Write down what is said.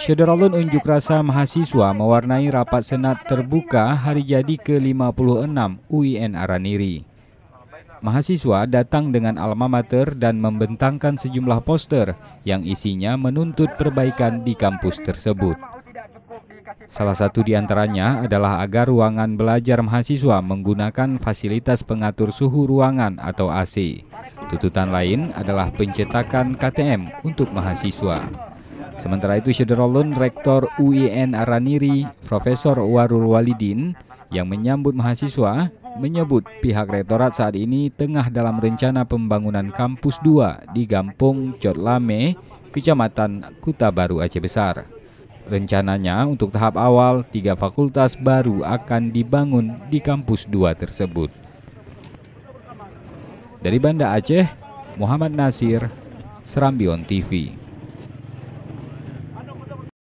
Syederalun unjuk rasa mahasiswa mewarnai rapat senat terbuka hari jadi ke-56 UIN Araniri. Mahasiswa datang dengan alma mater dan membentangkan sejumlah poster yang isinya menuntut perbaikan di kampus tersebut. Salah satu di antaranya adalah agar ruangan belajar mahasiswa menggunakan fasilitas pengatur suhu ruangan atau AC Tuntutan lain adalah pencetakan KTM untuk mahasiswa. Sementara itu Syederolun Rektor UIN Araniri Profesor Warul Walidin yang menyambut mahasiswa menyebut pihak rektorat saat ini tengah dalam rencana pembangunan kampus 2 di Gampung Cotlame, Kecamatan Kuta Baru Aceh Besar. Rencananya untuk tahap awal, tiga fakultas baru akan dibangun di kampus 2 tersebut. Dari Banda Aceh, Muhammad Nasir, Serambion TV.